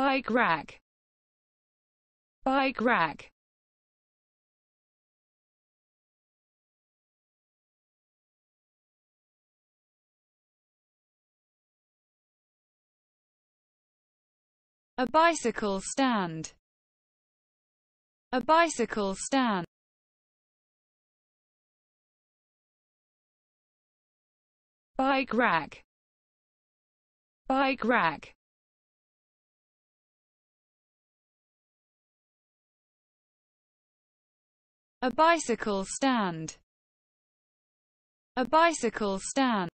bike rack bike rack a bicycle stand a bicycle stand bike rack bike rack A bicycle stand. A bicycle stand.